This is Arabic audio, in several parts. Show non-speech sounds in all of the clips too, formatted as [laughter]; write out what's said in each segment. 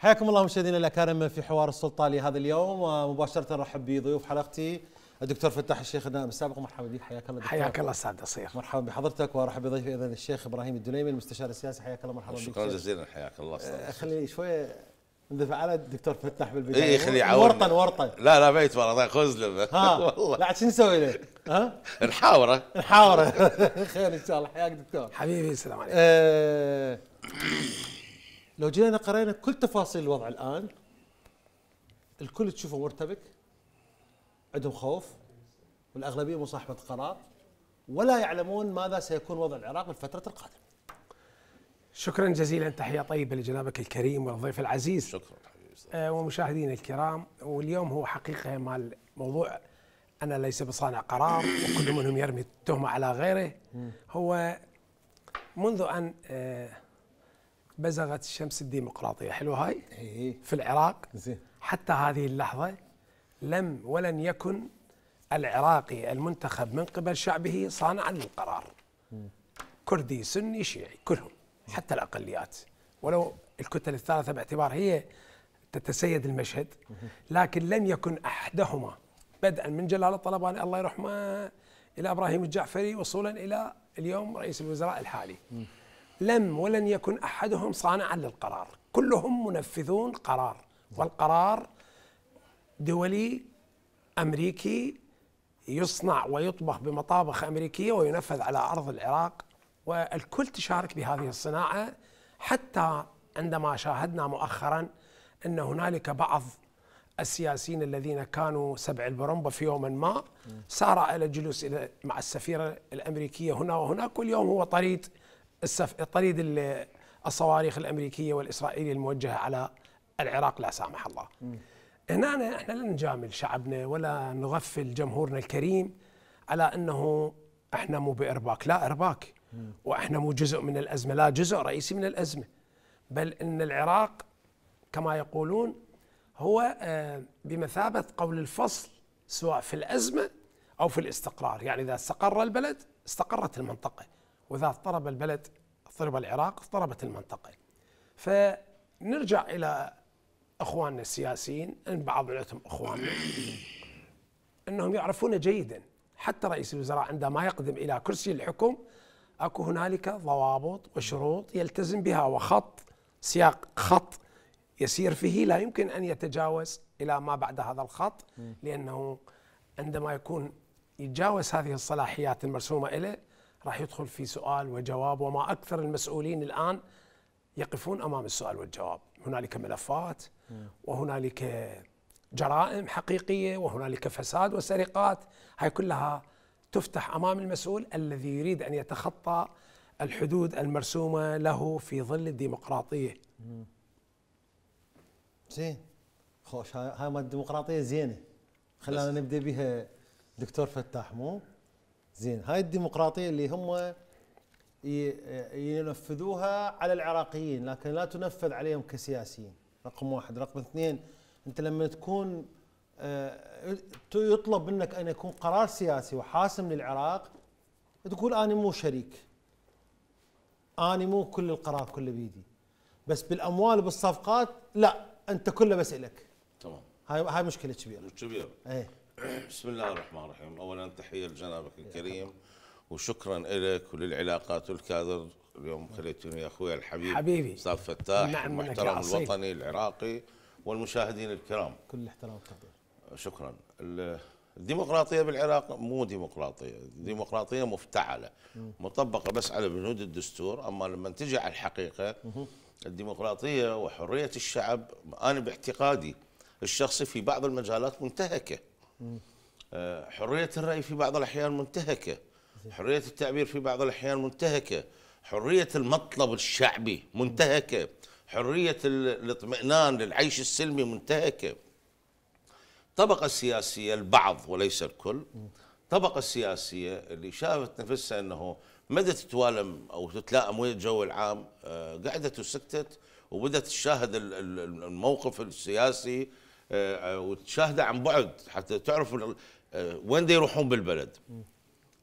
حياكم الله مشاهدينا الاكارم في حوار السلطه لهذا اليوم ومباشره ارحب بضيوف حلقتي الدكتور فتاح الشيخ النائب السابق مرحبا بك حياك الله دكتور حياك الله استاذ صيح مرحبا بحضرتك وارحب بضيفي اذا الشيخ ابراهيم الدليمي المستشار السياسي حياك الله مرحبا بك شكرا جزيلا حياك الله استاذ أه، خليني شويه ندفع على الدكتور فتاح بالبدايه اي خلي يعاون ورطن ورطن لا لا بيت والله خذ له ها [laughs] والله لا شو نسوي له؟ ها؟ نحاوره نحاوره [laughs] خير ان شاء الله حياك دكتور حبيبي السلام عليكم أه، لو جينا قرينا كل تفاصيل الوضع الان الكل تشوفه مرتبك عندهم خوف والاغلبيه مو صاحبه قرار ولا يعلمون ماذا سيكون وضع العراق الفتره القادمه. شكرا جزيلا تحيه طيبه لجنابك الكريم والضيف العزيز. شكرا آه ومشاهدينا الكرام واليوم هو حقيقه مال موضوع انا ليس بصانع قرار وكل منهم يرمي التهمه على غيره هو منذ ان آه بزغت الشمس الديمقراطيه حلو هاي إيه. في العراق حتى هذه اللحظه لم ولن يكن العراقي المنتخب من قبل شعبه صانعا للقرار كردي سني شيعي كلهم حتى الاقليات ولو الكتل الثالثه باعتبار هي تتسيد المشهد لكن لم يكن احدهما بدءا من جلال الطلباني الله يرحمه الى ابراهيم الجعفري وصولا الى اليوم رئيس الوزراء الحالي لم ولن يكن احدهم صانعا للقرار كلهم منفذون قرار والقرار دولي امريكي يصنع ويطبخ بمطابخ امريكيه وينفذ على ارض العراق والكل تشارك بهذه الصناعه حتى عندما شاهدنا مؤخرا ان هنالك بعض السياسيين الذين كانوا سبع البرمبة في يوم ما سار إلى الجلوس مع السفيرة الأمريكية هنا وهناك واليوم هو طريد السف... طريد الصواريخ الامريكيه والاسرائيليه الموجهه على العراق لا سامح الله. هنا احنا لا نجامل شعبنا ولا نغفل جمهورنا الكريم على انه احنا مو بارباك، لا ارباك واحنا مو جزء من الازمه، لا جزء رئيسي من الازمه. بل ان العراق كما يقولون هو آه، بمثابه قول الفصل سواء في الازمه او في الاستقرار، يعني اذا استقر البلد استقرت المنطقه. واذا اضطرب البلد اضطرب العراق اضطربت المنطقه. فنرجع الى اخواننا السياسيين ان بعض منهم اخواننا انهم يعرفون جيدا حتى رئيس الوزراء عندما يقدم الى كرسي الحكم اكو هنالك ضوابط وشروط يلتزم بها وخط سياق خط يسير فيه لا يمكن ان يتجاوز الى ما بعد هذا الخط لانه عندما يكون يتجاوز هذه الصلاحيات المرسومه له راح يدخل في سؤال وجواب وما اكثر المسؤولين الان يقفون امام السؤال والجواب هنالك ملفات وهنالك جرائم حقيقيه وهنالك فساد وسرقات هاي كلها تفتح امام المسؤول الذي يريد ان يتخطى الحدود المرسومه له في ظل الديمقراطيه زين خوش هاي مال الديمقراطيه زينه خلينا نبدا بها دكتور فتاح مو زين هاي الديمقراطيه اللي هم ينفذوها على العراقيين لكن لا تنفذ عليهم كسياسيين رقم واحد رقم اثنين انت لما تكون آه، يطلب منك ان يكون قرار سياسي وحاسم للعراق تقول انا مو شريك انا مو كل القرار كله بيدي بس بالاموال وبالصفقات لا انت كله بس الك تمام هاي هاي مشكله كبيره كبيره ايه بسم الله الرحمن الرحيم اولا تحيه لجنابك الكريم وشكرا لك وللعلاقات والكادر اليوم خليتوني اخوي الحبيب حبيبي استاذ فتاح نعم المحترم الوطني العراقي والمشاهدين الكرام كل احترام وتقدير شكرا الديمقراطيه بالعراق مو ديمقراطيه الديمقراطيه مفتعله مطبقه بس على بنود الدستور اما لما تجي على الحقيقه الديمقراطيه وحريه الشعب انا باعتقادي الشخصي في بعض المجالات منتهكه آه، حرية الرأي في بعض الأحيان منتهكة حرية التعبير في بعض الأحيان منتهكة حرية المطلب الشعبي منتهكة حرية الاطمئنان للعيش السلمي منتهكة الطبقة السياسية البعض وليس الكل الطبقة السياسية اللي شافت نفسها أنه مدى تتوالم أو تتلائم ويا الجو العام آه، قعدت وسكتت وبدأت تشاهد الموقف السياسي آه، وتشاهده عن بعد حتى تعرف آه، وين دي يروحون بالبلد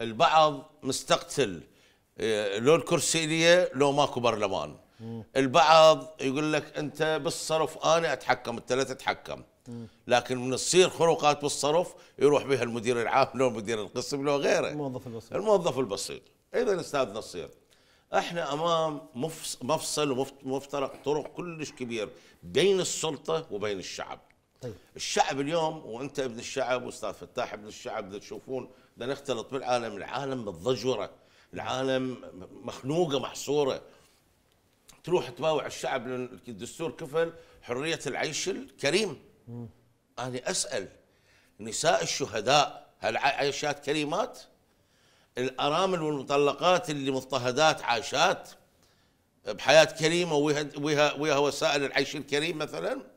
البعض مستقتل آه، لو الكرسي لي لو ماكو برلمان البعض يقول لك انت بالصرف انا اتحكم انت لا تتحكم لكن من تصير خروقات بالصرف يروح بها المدير العام لو مدير القسم لو غيره الموظف البسيط الموظف البسيط اذا استاذ نصير احنا امام مفصل ومفترق طرق كلش كبير بين السلطه وبين الشعب طيب. الشعب اليوم وانت ابن الشعب واستاذ فتاح ابن الشعب تشوفون بدنا نختلط بالعالم العالم متضجره العالم مخنوقه محصوره تروح تباوع الشعب لان الدستور كفل حريه العيش الكريم م. انا اسال نساء الشهداء هل عايشات كريمات الارامل والمطلقات اللي مضطهدات عاشات بحياه كريمه ويها, ويها, ويها وسائل العيش الكريم مثلا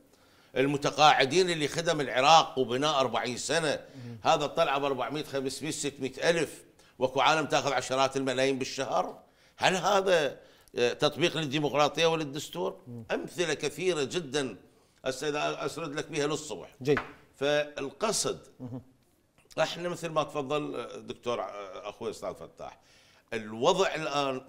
المتقاعدين اللي خدم العراق وبناء 40 سنة هذا طلع ب 400 500 600 ألف وكو عالم تاخذ عشرات الملايين بالشهر هل هذا آه، تطبيق للديمقراطية وللدستور أمثلة كثيرة جدا أسرد لك بها للصبح جيد فالقصد احنا مثل ما تفضل آه، دكتور آه، اخوي استاذ فتاح الوضع الان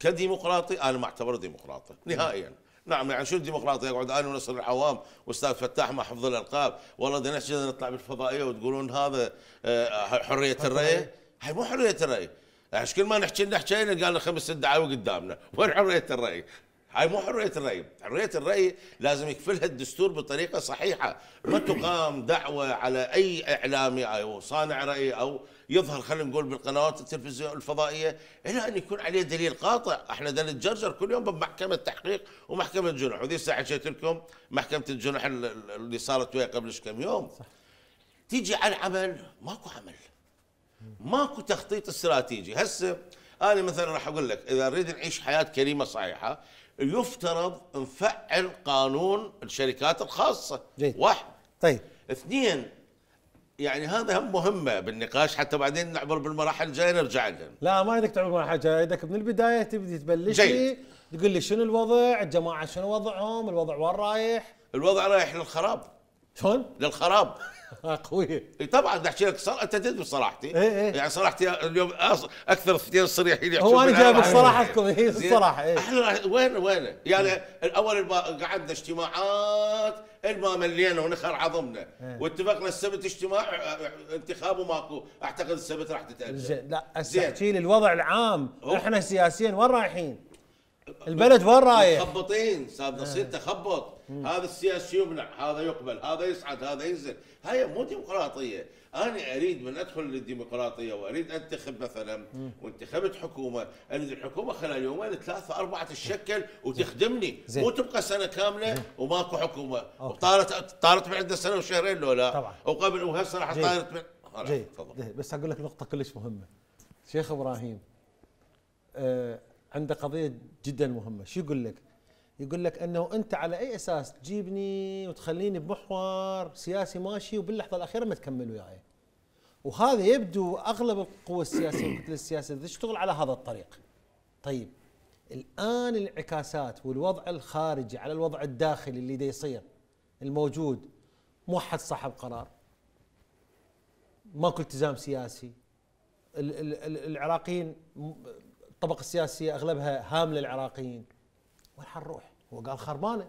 كديمقراطي انا ما اعتبره ديمقراطي نهائيا نعم يعني شو الديمقراطيه يقعد انا ونصر العوام واستاذ فتاح مع حفظ الالقاب والله دي نحن نطلع بالفضائيه وتقولون هذا آه، حريه الراي هاي مو حريه الراي يعني كل ما نحكي لنا حكينا قال خمس ست دعاوي قدامنا وين حريه الراي؟ هاي مو حريه الراي، حريه الراي لازم يكفلها الدستور بطريقه صحيحه، ما تقام دعوه على اي اعلامي او صانع راي او يظهر خلينا نقول بالقنوات التلفزيون الفضائيه الى ان يكون عليه دليل قاطع، احنا دا نتجرجر كل يوم بمحكمه تحقيق ومحكمه جنح، وذي الساعه حكيت لكم محكمه الجنح اللي صارت ويا قبل كم يوم. صح. تيجي على العمل ماكو عمل. ماكو تخطيط استراتيجي، هسه انا مثلا راح اقول لك اذا نريد نعيش حياه كريمه صحيحه يفترض نفعل قانون الشركات الخاصه جيد. واحد طيب اثنين يعني هذا هم مهمه بالنقاش حتى بعدين نعبر بالمراحل الجايه نرجع لها لا ما يدك تعبر بالمراحل الجايه يدك من البدايه تبدي تبلش لي تقول لي شنو الوضع الجماعه شنو وضعهم الوضع وين رايح الوضع رايح للخراب شلون؟ للخراب اقوياء آه، طبعا بدي احكي لك صراحه انت تدري صراحتي ايه ايه يعني صراحتي اليوم اكثر اثنين صريحين هو انا جايب صراحتكم هي إيه، الصراحه ايه احنا وين وين يعني الاول قعدنا اجتماعات الما ملينا ونخر عظمنا ايه واتفقنا السبت اجتماع آه، آه، انتخاب وماكو اعتقد السبت راح تتاجل لا احكي لي الوضع العام احنا سياسيا وين رايحين؟ البلد وين رايح؟ مخبطين صار نصير آه. تخبط هذا السياسي يمنع هذا يقبل هذا يصعد هذا ينزل هاي مو ديمقراطيه انا اريد من ادخل للديمقراطيه واريد انتخب مثلا وانتخبت حكومه ان الحكومه خلال يومين ثلاثه اربعه تتشكل وتخدمني زين. مو تبقى سنه كامله وماكو حكومه وطارت طارت من عندنا سنه وشهرين لو لا طبعا وقبل وهسه راح طارت من جي. بس اقول لك نقطه كلش مهمه شيخ ابراهيم أه عنده قضيه جدا مهمه شو يقول لك يقول لك انه انت على اي اساس تجيبني وتخليني بمحور سياسي ماشي وباللحظه الاخيره ما تكمل وياي وهذا يبدو اغلب القوى السياسيه [coughs] والكتله السياسيه تشتغل على هذا الطريق طيب الان الانعكاسات والوضع الخارجي على الوضع الداخلي اللي دا يصير الموجود مو حد صاحب قرار ماكو التزام سياسي العراقيين الطبقه السياسيه اغلبها هامله العراقيين وين حنروح؟ هو قال خربانه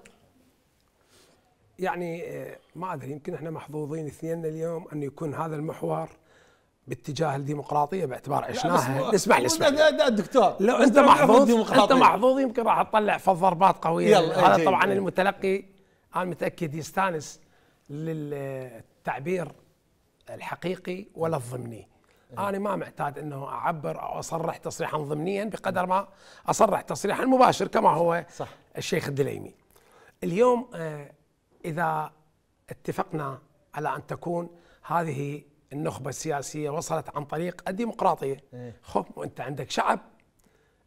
يعني آه، ما ادري يمكن احنا محظوظين اثنيننا اليوم ان يكون هذا المحور باتجاه الديمقراطيه باعتبار عشناها اسمح لي اسمح لي الدكتور لو انت محظوظ انت محظوظ يمكن راح تطلع فض ضربات قويه هذا ايه طبعا ايه المتلقي انا متاكد يستانس للتعبير الحقيقي ولا الضمني إيه؟ انا ما معتاد انه اعبر او اصرح تصريحا ضمنيا بقدر ما اصرح تصريحا مباشر كما هو صح. الشيخ الدليمي اليوم آه، اذا اتفقنا على ان تكون هذه النخبه السياسيه وصلت عن طريق الديمقراطيه إيه؟ خب وانت عندك شعب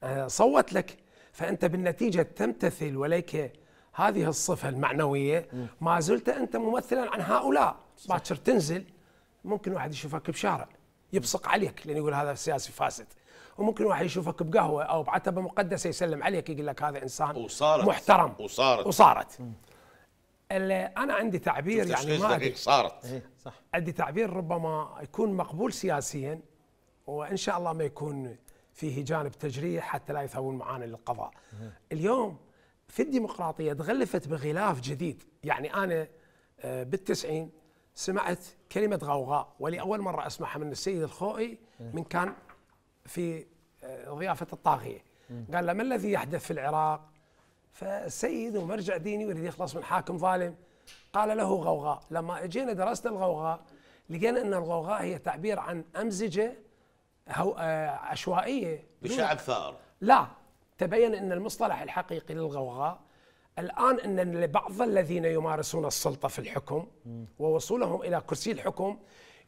آه، صوت لك فانت بالنتيجه تمتثل وليك هذه الصفه المعنويه إيه. ما زلت انت ممثلا عن هؤلاء باكر تنزل ممكن واحد يشوفك بشارع يبصق عليك لان يقول هذا سياسي فاسد وممكن واحد يشوفك بقهوه او بعتبه مقدسه يسلم عليك يقول لك هذا انسان وصارت محترم وصارت وصارت انا عندي تعبير يعني ما ادري صارت إيه، صح عندي تعبير ربما يكون مقبول سياسيا وان شاء الله ما يكون فيه جانب تجريح حتى لا يثول معانا للقضاء اليوم في الديمقراطيه تغلفت بغلاف جديد يعني انا آه، بالتسعين سمعت كلمة غوغاء ولأول مرة أسمعها من السيد الخوئي من كان في آه، ضيافة الطاغية قال له ما الذي يحدث في العراق فالسيد ومرجع ديني يريد يخلص من حاكم ظالم قال له غوغاء لما اجينا درسنا الغوغاء لقينا ان الغوغاء هي تعبير عن امزجه هو آه، عشوائيه بشعب ثار لا تبين ان المصطلح الحقيقي للغوغاء الآن أن لبعض الذين يمارسون السلطة في الحكم ووصولهم إلى كرسي الحكم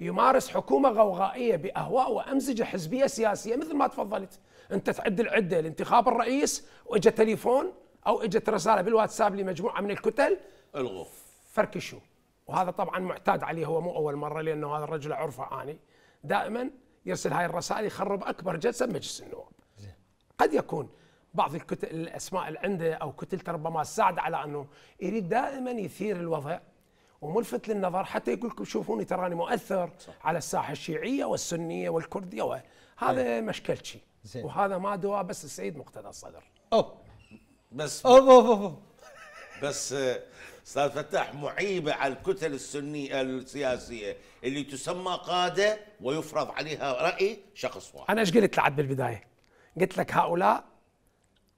يمارس حكومة غوغائية بأهواء وأمزجة حزبية سياسية مثل ما تفضلت أنت تعد العدة لانتخاب الرئيس واجى تليفون أو إجت رسالة بالواتساب لمجموعة من الكتل الغوا فركشوا وهذا طبعا معتاد عليه هو مو أول مرة لأنه هذا الرجل عرفه أني دائما يرسل هاي الرسائل يخرب أكبر جلسة بمجلس النواب قد يكون بعض الكتل الاسماء اللي عنده او كتلته ربما ساعد على انه يريد دائما يثير الوضع وملفت للنظر حتى يقول لكم شوفوني تراني مؤثر صح. على الساحه الشيعيه والسنيه والكرديه وهذا إيه. مشكلتشي وهذا ما دوا بس السيد مقتدى الصدر أوه. بس أوه أوه اوب بس آه، استاذ فتاح معيبه على الكتل السنيه السياسيه اللي تسمى قاده ويفرض عليها راي شخص واحد انا ايش قلت لعد بالبدايه؟ قلت لك هؤلاء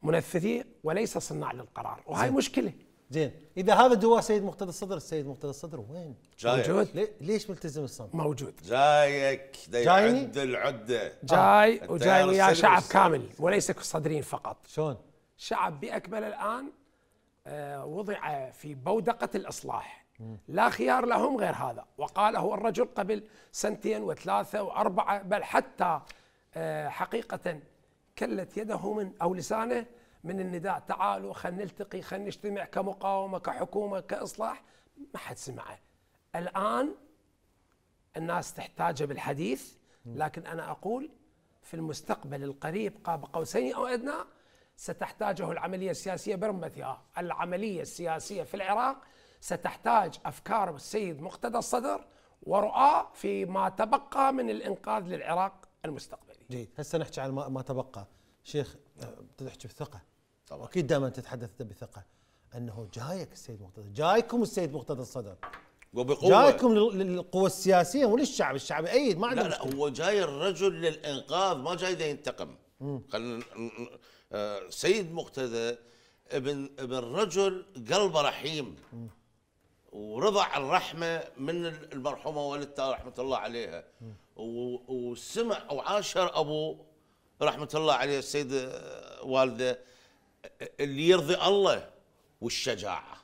منفذيه وليس صناع للقرار وهي مشكله زين اذا هذا جواه سيد مقتدى الصدر السيد مقتدى الصدر وين جايك. موجود ليش ملتزم الصمت موجود جايك عد العده جاي آه. وجاي ويا شعب كامل وليس الصدريين فقط شلون شعب باكمله الان آه، وضع في بودقه الاصلاح لا خيار لهم غير هذا وقاله الرجل قبل سنتين وثلاثه واربعه بل حتى آه، حقيقه كلت يده من أو لسانه من النداء تعالوا خلينا نلتقي خلينا نجتمع كمقاومة كحكومة كإصلاح ما حد سمعه الآن الناس تحتاجه بالحديث لكن أنا أقول في المستقبل القريب قاب قوسين أو أدنى ستحتاجه العملية السياسية برمتها العملية السياسية في العراق ستحتاج أفكار السيد مقتدى الصدر ورؤى فيما تبقى من الإنقاذ للعراق المستقبل جيد هسه نحكي عن ما تبقى شيخ تحكي بالثقه طبعا اكيد دائما تتحدث انت بثقه انه جايك السيد مقتدى جايكم السيد مقتدى الصدر وبقوه جايكم للقوى السياسيه وللشعب الشعب ايد ما عنده لا, لا هو جاي الرجل للانقاذ ما جاي ينتقم خلينا آه، سيد مقتدى ابن ابن رجل قلبه رحيم ورضع الرحمه من المرحومه والدته رحمه الله عليها مم. وسمع او عاشر ابوه رحمه الله عليه السيد آه، والده اللي يرضي الله والشجاعه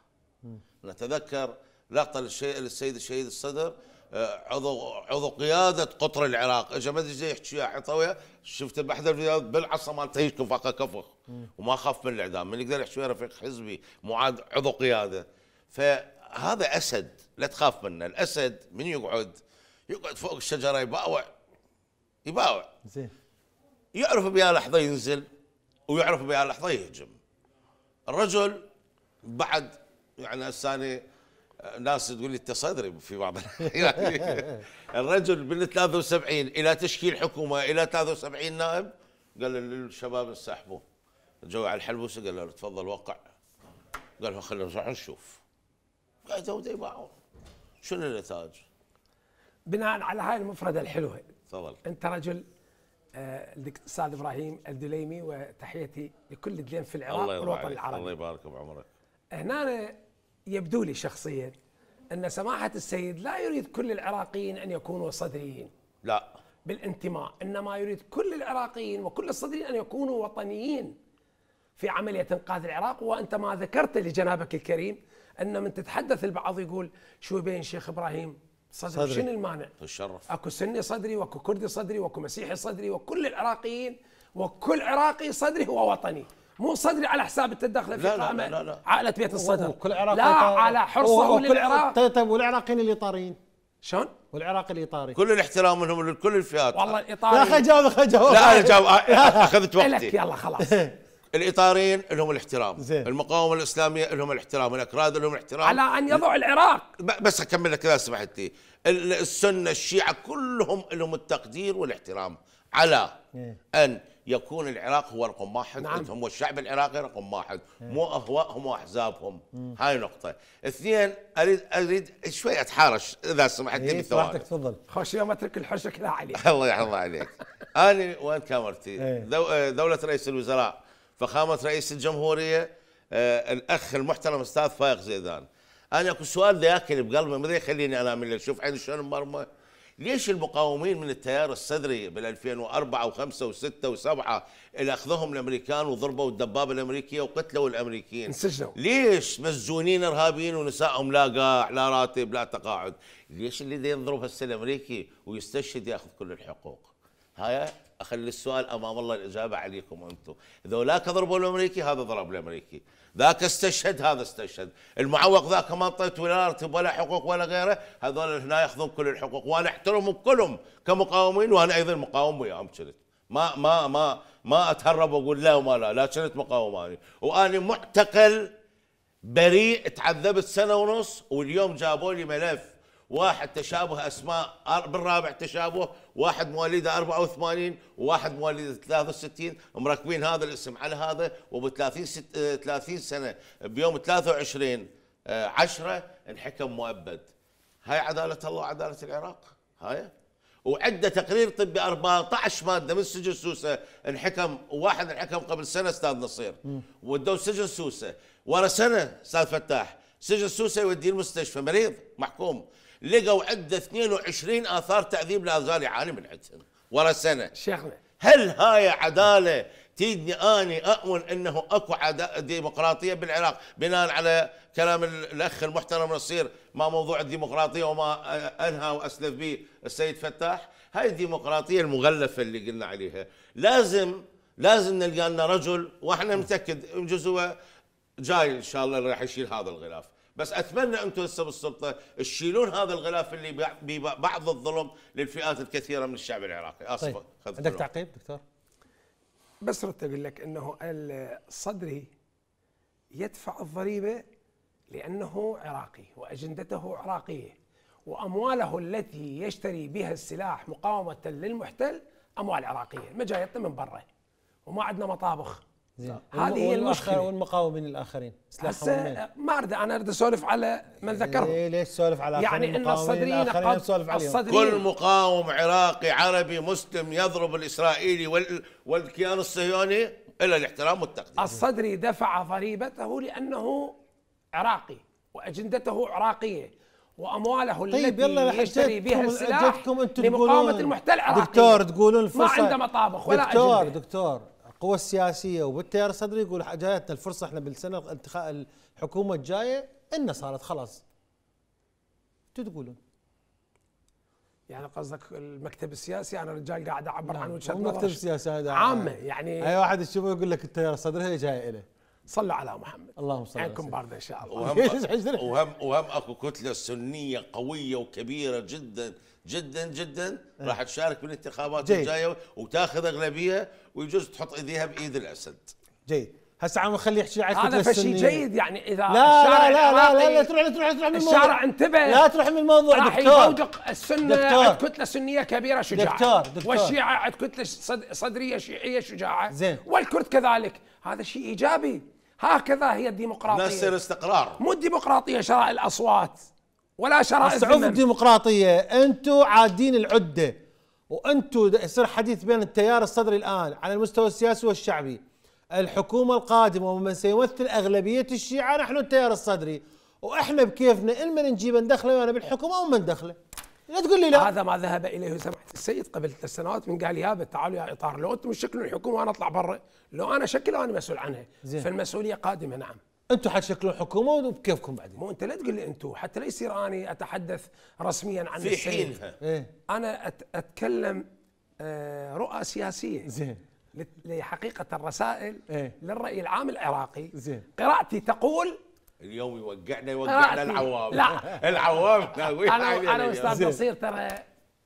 نتذكر لقطه للسيد الشهيد الصدر آه، عضو عضو قياده قطر العراق اجى ما ادري يحكي وياه شفت شفته الفيديوهات بالعصا مالته هيك كفاقه كفخ وما خاف من الاعدام من يقدر يحكي وياه رفيق حزبي معاد عضو قياده فهذا اسد لا تخاف منه الاسد من يقعد يقعد فوق الشجره يباوع يباوع زين يعرف بها لحظه ينزل ويعرف بها لحظه يهجم الرجل بعد يعني الثاني ناس تقول لي التصدري في بعض يعني [laughs] الرجل من 73 الى تشكيل حكومه الى 73 نائب قال للشباب انسحبوا جو على الحلبوسه قال له تفضل وقع قال له خلينا نروح نشوف قاعد يباعون شنو النتاج؟ بناء على هاي المفردة الحلوة تفضل أنت رجل آه، الأستاذ إبراهيم الدليمي وتحيتي لكل الدليم في العراق والوطن العربي الله يبارك بعمرك هنا يبدو لي شخصيا أن سماحة السيد لا يريد كل العراقيين أن يكونوا صدريين لا بالانتماء إنما يريد كل العراقيين وكل الصدريين أن يكونوا وطنيين في عملية إنقاذ العراق وأنت ما ذكرت لجنابك الكريم أن من تتحدث البعض يقول شو بين شيخ إبراهيم صدري, صدري. شنو المانع؟ الشرف اكو سني صدري واكو كردي صدري واكو مسيحي صدري وكل العراقيين وكل عراقي صدري هو وطني مو صدري على حساب التدخل في قائمه لا لا لا عائله بيت الصدر وكل عراقي لا على حرصه للعراق طيب طيب والعراقيين الايطاليين شلون؟ والعراق الايطالي كل الاحترام لهم لكل الفئات والله الايطالي يا اخي جاوب اخي جاوب لا انا اخذت [laughs] وقتي لك يلا خلاص [laughs] الاطارين لهم الاحترام زين. المقاومه الاسلاميه لهم الاحترام الاكراد لهم الاحترام على ان يضع العراق بس اكمل لك اذا سمحت لي السنه الشيعه كلهم لهم التقدير والاحترام على إيه. ان يكون العراق هو رقم واحد نعم. هم والشعب العراقي رقم واحد إيه. مو اهوائهم واحزابهم هاي نقطه اثنين اريد اريد شوي اتحارش اذا سمحت لي إيه بالثواني تفضل خوش يوم اترك الحرشه كلها عليك [laughs] الله يحفظ عليك انا وين كاميرتي إيه. دوله رئيس الوزراء فخامه رئيس الجمهوريه آه، الاخ المحترم استاذ فايق زيدان انا اكو سؤال ذاكر بقلبي ما يخليني انام الا شوف عيني شلون مرمى ليش المقاومين من التيار الصدري بال 2004 و5 و6 و7 اللي اخذهم الامريكان وضربوا الدبابه الامريكيه وقتلوا الامريكيين انسجنوا ليش مسجونين ارهابيين ونسائهم لا قاع لا راتب لا تقاعد ليش اللي ينضرب هسه الامريكي ويستشهد ياخذ كل الحقوق هاي اخلي السؤال امام الله الاجابه عليكم انتم ذولاك ضربوا الامريكي هذا ضرب الامريكي ذاك استشهد هذا استشهد المعوق ذاك ما انطيت ولا راتب ولا حقوق ولا غيره هذول هنا ياخذون كل الحقوق وانا احترمهم كلهم كمقاومين وانا ايضا مقاوم وياهم كنت ما ما ما ما اتهرب واقول لا وما لا لا كنت مقاوماني واني معتقل بريء تعذبت سنه ونص واليوم جابوا لي ملف واحد تشابه اسماء بالرابع تشابه واحد مواليده 84 وواحد مواليده 63 مركبين هذا الاسم على هذا وب 30 30 سنه بيوم 23 10 آه، انحكم مؤبد هاي عداله الله وعداله العراق هاي وعده تقرير طبي 14 ماده من سجن سوسه انحكم واحد انحكم قبل سنه استاذ نصير ودوه سجن سوسه ورا سنه استاذ فتاح سجن سوسه يوديه المستشفى مريض محكوم لقوا عنده 22 اثار تعذيب زال يعاني من عندهم ورا سنه شيخنا هل هاي عداله تيدني اني اؤمن انه اكو ديمقراطيه بالعراق بناء على كلام الاخ المحترم نصير ما موضوع الديمقراطيه وما انهى واسلف به السيد فتاح هاي الديمقراطيه المغلفه اللي قلنا عليها لازم لازم نلقى لنا رجل واحنا متاكد جزوه جاي ان شاء الله راح يشيل هذا الغلاف بس اتمنى انتم هسه بالسلطه تشيلون هذا الغلاف اللي ببعض الظلم للفئات الكثيره من الشعب العراقي اسف طيب. عندك تعقيب دكتور بس رتب اقول لك انه الصدري يدفع الضريبه لانه عراقي واجندته عراقيه وامواله التي يشتري بها السلاح مقاومه للمحتل اموال عراقيه مجايتنا من برا وما عندنا مطابخ هذه هي المشكله والمقاومين الاخرين الاخرين هسه ما اريد انا اريد اسولف على من ذكرهم ليه ليش تسولف على يعني ان الصدرين قد الصدرين كل مقاوم عراقي عربي مسلم يضرب الاسرائيلي وال... والكيان الصهيوني الا الاحترام والتقدير الصدري دفع ضريبته لانه عراقي واجندته عراقيه وامواله طيب التي يلا يشتري بها السلاح لمقاومه المحتل العراقي دكتور تقولون ما عنده مطابخ ولا دكتور أجندة. دكتور القوى السياسيه وبالتيار الصدري يقول جايتنا الفرصه احنا بالسنه انتخاب الحكومه الجايه ان صارت خلاص شو تقولون؟ يعني قصدك المكتب السياسي انا الرجال قاعد اعبر عن نعم، وجهه نظري المكتب السياسي هذا عامه يعني اي واحد تشوفه يقول لك التيار الصدري هي جايه له صلوا على محمد اللهم صل عليكم عينكم بارده ان شاء الله وهم [laughs] وهم, وهم اكو كتله سنيه قويه وكبيره جدا جدا جدا إيه. راح تشارك بالانتخابات الجايه وتاخذ اغلبيه ويجوز تحط ايديها بايد الاسد جيد هسه عم نخلي يحكي عن هذا فشي جيد يعني اذا لا الشارع لا لا لا لا تروح لا تروح لا تروح من الموضوع الشارع انتبه لا تروح من الموضوع راح يفوجق السنه دكتور. عند كتله سنيه كبيره شجاعه دكتور دكتور والشيعه عند كتله صدريه شيعيه شجاعه زين والكرد كذلك هذا شيء ايجابي هكذا هي الديمقراطيه نصير استقرار مو الديمقراطيه شراء الاصوات ولا شرائط الصعوبة الديمقراطية انتوا عادين العده وانتوا يصير حديث بين التيار الصدري الان على المستوى السياسي والشعبي الحكومه القادمه ومن سيمثل اغلبيه الشيعه نحن التيار الصدري واحنا بكيفنا ان من نجيب ندخله وانا بالحكومه او من ندخله لا تقول لي لا هذا ما ذهب اليه سماحه السيد قبل ثلاث سنوات من قال يا تعالوا يا اطار لو انتم تشكلوا الحكومه وانا اطلع برا لو انا شكله انا مسؤول عنها زين. فالمسؤوليه قادمه نعم انتم حتشكلون حكومه وبكيفكم بعدين مو انت لا تقول لي انتم حتى لا يصير اني اتحدث رسميا عن في حينها إيه؟ انا اتكلم آه، رؤى سياسيه زين لحقيقه الرسائل إيه؟ للراي العام العراقي زين قراءتي تقول اليوم يوقعنا يوقعنا العوام لا [laughs] العوام انا [laughs] انا استاذ نصير ترى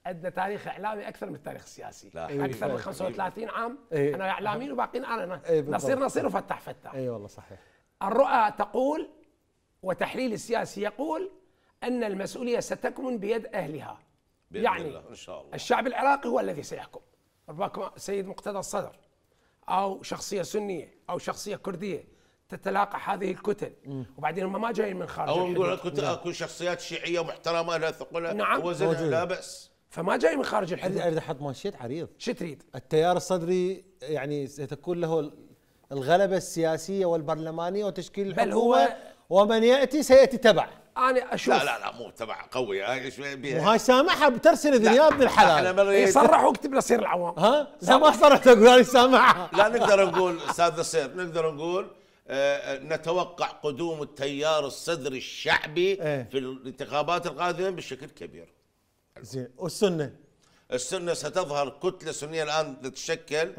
عندنا تاريخ اعلامي اكثر من التاريخ السياسي لا يعني أيوة. اكثر من 35 عام إيه؟ انا اعلاميين وباقيين انا إيه نصير نصير وفتح فتح اي والله صحيح الرؤى تقول وتحليل السياسي يقول ان المسؤوليه ستكمن بيد اهلها بإذن يعني الله. إن شاء الله. الشعب العراقي هو الذي سيحكم ربما سيد مقتدى الصدر او شخصيه سنيه او شخصيه كرديه تتلاقى هذه الكتل وبعدين هم ما جايين من خارج او نقول نعم. اكو شخصيات شيعيه محترمه لها ثقلها نعم وزنها لا باس فما جاي من خارج الحدود اريد احط مانشيت عريض شو تريد؟ التيار الصدري يعني ستكون له الغلبة السياسية والبرلمانية وتشكيل الحكومة بل هو ومن يأتي سيأتي تبع انا اشوف لا لا لا مو تبع قوي وهاي سامحها بترسل ذنيا ابن الحلال إيه، صرح واكتب لصير العوام ها لا ما صرحت اقول انا سامحها لا نقدر نقول استاذ نصير نقدر نقول آه، نتوقع قدوم التيار الصدري الشعبي ايه؟ في الانتخابات القادمه بشكل كبير زين والسنه السنه ستظهر كتله سنيه الان تتشكل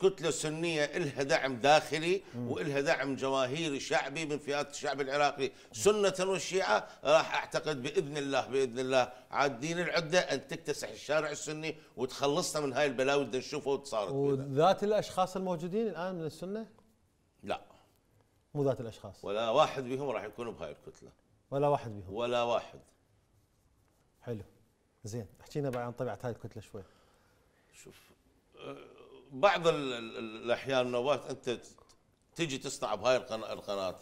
كتله سنيه الها دعم داخلي والها دعم جماهيري شعبي من فئات الشعب العراقي سنه والشيعه راح اعتقد باذن الله باذن الله عادين العده ان تكتسح الشارع السني وتخلصنا من هاي البلاوي اللي نشوفها وتصارت وذات الاشخاص الموجودين الان من السنه؟ لا مو ذات الاشخاص ولا واحد بهم راح يكون بهاي الكتله ولا واحد بهم ولا واحد حلو زين احكي لنا عن طبيعه هاي الكتله شوي شوف بعض الاحيان نوبات انت تجي تصنع بهاي القناه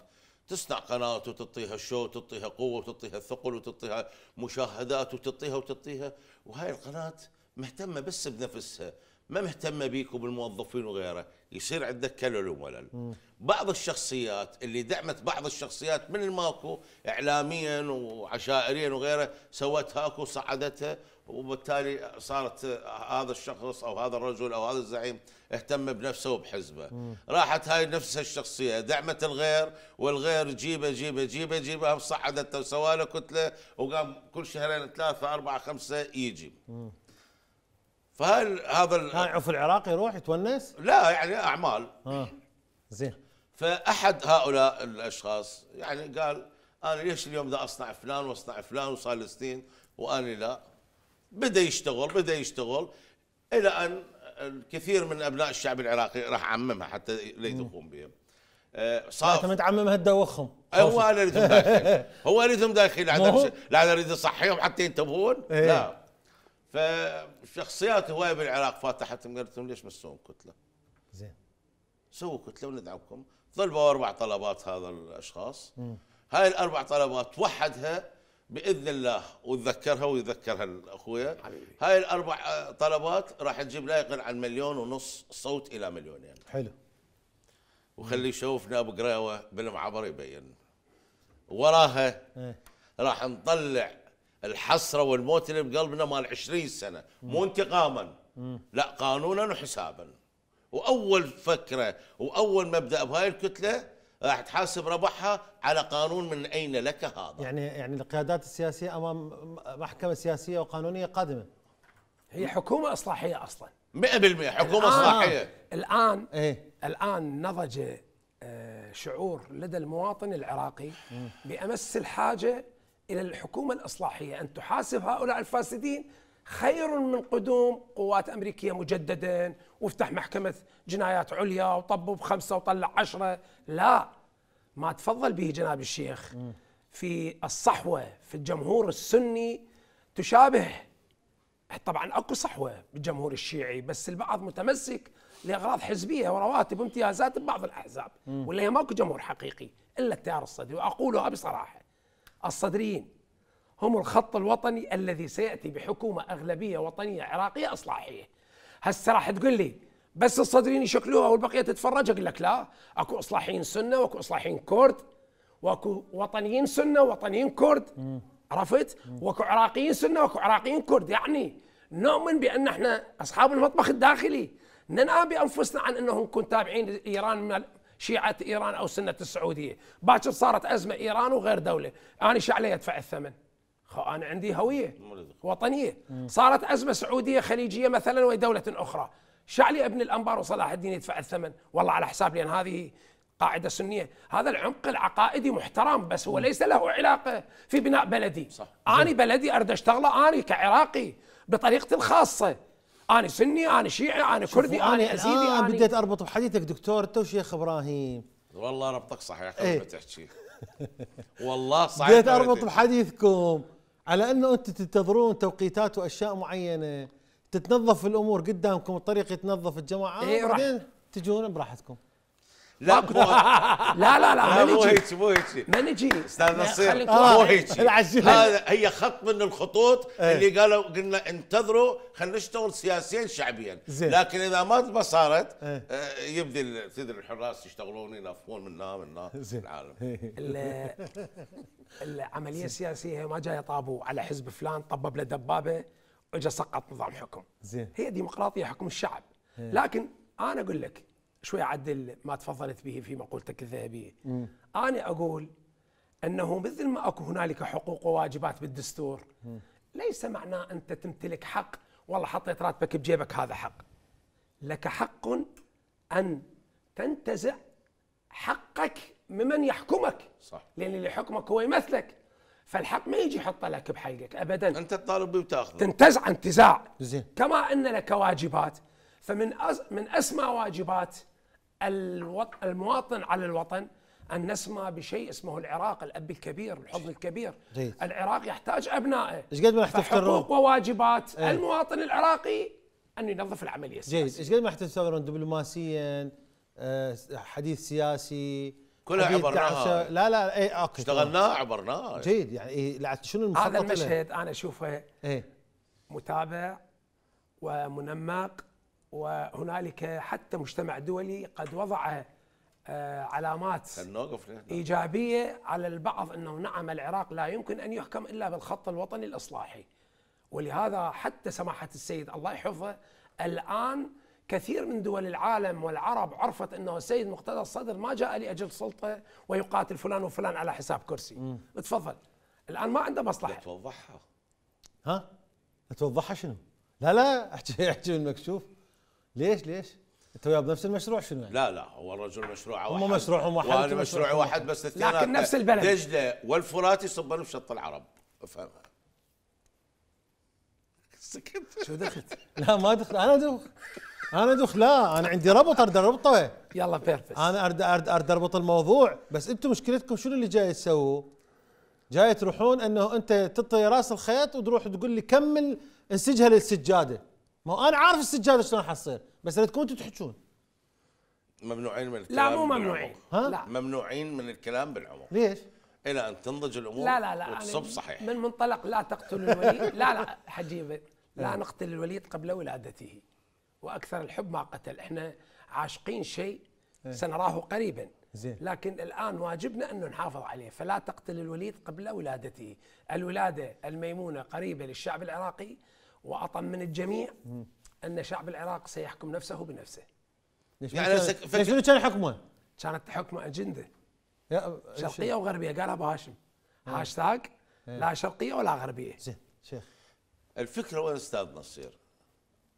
تصنع قناه وتعطيها شو وتعطيها قوه وتعطيها ثقل وتعطيها مشاهدات وتعطيها وتعطيها وهاي القناه مهتمه بس بنفسها ما مهتمه بيك وبالموظفين وغيره يصير عندك كلل وملل بعض الشخصيات اللي دعمت بعض الشخصيات من الماكو اعلاميا وعشائريا وغيره سوت هاكو صعدتها وبالتالي صارت هذا الشخص او هذا الرجل او هذا الزعيم اهتم بنفسه وبحزبه مم. راحت هاي نفس الشخصيه دعمت الغير والغير جيبه جيبه جيبه جيبه صعدت سواله كتله وقام كل شهرين ثلاثه اربعه خمسه يجي مم. فهل هذا ال... عف العراقي يروح يتونس؟ لا يعني اعمال اه زين فاحد هؤلاء الاشخاص يعني قال انا ليش اليوم ده اصنع فلان واصنع فلان وصار سنين واني لا بدا يشتغل بدا يشتغل الى ان الكثير من ابناء الشعب العراقي راح اعممها حتى لا يدقون بهم آه، صار انت تعممها تدوخهم أيوة، هو انا اريدهم داخل [laughs] هو اريدهم داخل لا انا اريد اصحيهم حتى ينتبهون إيه. لا فشخصيات هوايه بالعراق فاتحتهم قالت لهم ليش ما تسوون كتله؟ زين سووا كتله وندعمكم ظلوا اربع طلبات هذا الاشخاص هاي الاربع طلبات وحدها باذن الله وتذكرها ويذكرها اخويا هاي الاربع طلبات راح تجيب لا يقل عن مليون ونص صوت الى مليونين يعني. حلو وخلي يشوفنا ابو قراوه بالمعبر يبين وراها ايه؟ راح نطلع الحسره والموت اللي بقلبنا مال 20 سنه مو انتقاما لا قانونا وحسابا واول فكره واول مبدا بهاي الكتله راح تحاسب ربحها على قانون من اين لك هذا يعني يعني القيادات السياسيه امام محكمه سياسيه وقانونيه قادمه هي حكومه اصلاحيه اصلا 100% حكومه اصلاحيه الان إيه؟ الان نضج آه، شعور لدى المواطن العراقي بامس الحاجه الى الحكومه الاصلاحيه ان تحاسب هؤلاء الفاسدين خير من قدوم قوات أمريكية مجددا وافتح محكمة جنايات عليا وطبوا بخمسة وطلع عشرة لا ما تفضل به جناب الشيخ في الصحوة في الجمهور السني تشابه طبعا اكو صحوه بالجمهور الشيعي بس البعض متمسك لاغراض حزبيه ورواتب وامتيازات ببعض الاحزاب ولا ماكو جمهور حقيقي الا التيار الصدري واقولها بصراحه الصدريين هم الخط الوطني الذي سياتي بحكومه اغلبيه وطنيه عراقيه اصلاحيه هسه راح تقول لي بس الصدرين يشكلوها والبقيه تتفرج اقول لك لا اكو اصلاحيين سنه واكو اصلاحيين كرد واكو وطنيين سنه وطنيين كرد عرفت؟ واكو عراقيين سنه واكو عراقيين كرد يعني نؤمن بان احنا اصحاب المطبخ الداخلي ننام بانفسنا عن انه نكون تابعين لايران من شيعه ايران او سنه السعوديه، باكر صارت ازمه ايران وغير دوله، انا شو علي ادفع الثمن؟ انا عندي هويه وطنيه صارت ازمه سعوديه خليجيه مثلا ودوله اخرى شعلي ابن الانبار وصلاح الدين يدفع الثمن والله على حساب لان هذه قاعده سنيه هذا العمق العقائدي محترم بس هو ليس له علاقه في بناء بلدي صح. اني بلدي ارد اشتغله اني كعراقي بطريقتي الخاصه اني سني اني شيعي اني كردي اني ازيدي اني أنا بديت اربط بحديثك دكتور تو شيخ ابراهيم والله ربطك صحيح ايه. تحكي والله صحيح بديت اربط بحديثكم على انه انت تنتظرون توقيتات واشياء معينه تتنظف الامور قدامكم الطريق يتنظف الجماعه اي بعدين تجون براحتكم لا لا لا لا مو هيك مو هيك ما نجي استاذ نصير مو هيك [laughs] هذا هي خط من الخطوط إيه. اللي قالوا قلنا انتظروا خلينا نشتغل سياسيا شعبيا لكن اذا ما صارت إيه. آه، يبدي تدري الحراس يشتغلون ينافون من هنا من هنا [laughs] العالم إيه. العمليه السياسيه ما جايه طابو على حزب فلان طبب له دبابه وجا سقط نظام حكم زين هي ديمقراطيه حكم الشعب لكن انا اقول لك شوي اعدل ما تفضلت به في مقولتك الذهبيه. مم. انا اقول انه مثل ما اكو هنالك حقوق وواجبات بالدستور مم. ليس معناه انت تمتلك حق والله حطيت راتبك بجيبك هذا حق. لك حق ان تنتزع حقك ممن يحكمك صح لان اللي يحكمك هو يمثلك فالحق ما يجي يحطه لك بحلقك ابدا انت تطالب به وتاخذه تنتزع انتزاع زين كما ان لك واجبات فمن أز... من اسمى واجبات المواطن على الوطن أن نسمى بشيء اسمه العراق الأب الكبير الحضن الكبير جيد. العراق يحتاج أبنائه إيش قد ما راح تفترون حقوق وواجبات ايه؟ المواطن العراقي أن ينظف العملية السياسية جيد إيش قد ما راح تفترون دبلوماسيا آه، حديث سياسي كلها عبرناها لا لا اي اوكي اشتغلناها عبرناها جيد يعني إيه، شنو المخطط هذا المشهد انا اشوفه ايه؟ متابع ومنمق وهنالك حتى مجتمع دولي قد وضع آه، علامات نعم. ايجابيه على البعض انه نعم العراق لا يمكن ان يحكم الا بالخط الوطني الاصلاحي ولهذا حتى سماحه السيد الله يحفظه الان كثير من دول العالم والعرب عرفت انه السيد مقتدى الصدر ما جاء لاجل سلطه ويقاتل فلان وفلان على حساب كرسي مم. تفضل الان ما عنده مصلحه توضحها ها توضحها شنو لا لا احكي احكي من مكشوف ليش ليش؟ انت وياه بنفس المشروع شنو يعني؟ لا لا هو الرجل مشروعه واحد هم مشروعهم واحد وانا مشروعي واحد بس اثنين لكن نفس البلد دجله والفرات يصبون في شط العرب افهمها سكت شو دخلت؟ لا ما دخلت انا دخلت انا دخ لا انا عندي ربط ارد اربطه يلا بيرفكت انا ارد ارد ارد اربط الموضوع بس انتم مشكلتكم شنو اللي جاي تسووه؟ جاي تروحون انه انت تطي راس الخيط وتروح تقول لي كمل انسجها للسجاده ما انا عارف السجاده شلون حتصير بس اذا انتم تحجون ممنوعين من الكلام لا مو ممنوعين ها؟ لا. ممنوعين من الكلام بالعمر ليش؟ الى ان تنضج الامور لا لا لا وتصب صحيح من منطلق لا تقتل الوليد [laughs] لا لا حجي لا نقتل الوليد قبل ولادته واكثر الحب ما قتل احنا عاشقين شيء إيه. سنراه قريبا زين. لكن الان واجبنا ان نحافظ عليه فلا تقتل الوليد قبل ولادته الولاده الميمونه قريبه للشعب العراقي واطمن الجميع ان شعب العراق سيحكم نفسه بنفسه يعني, يعني شنو كان حكمه؟ كانت حكمه اجنده شرقيه وغربيه قالها ابو هاشم آه. هاشتاج آه. لا شرقيه ولا غربيه زين شيخ الفكره وين استاذ نصير؟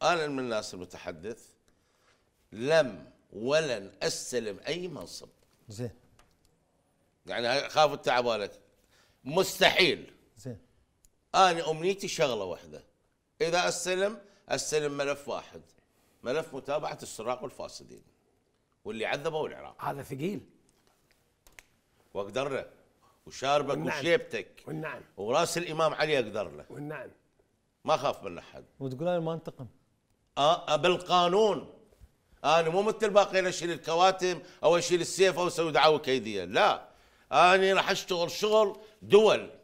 انا من الناس المتحدث لم ولن استلم اي منصب زين يعني خاف التعب مستحيل زين انا امنيتي شغله واحده اذا استلم استلم ملف واحد ملف متابعه السراق والفاسدين واللي عذبوا العراق هذا ثقيل واقدر له وشاربك والنعم. وشيبتك والنعم وراس الامام علي اقدر له والنعم ما اخاف من احد وتقول انا ما انتقم آه, آه، بالقانون انا مو مثل الباقيين اشيل الكواتم او اشيل السيف او اسوي دعاوى كيديه لا انا راح اشتغل شغل دول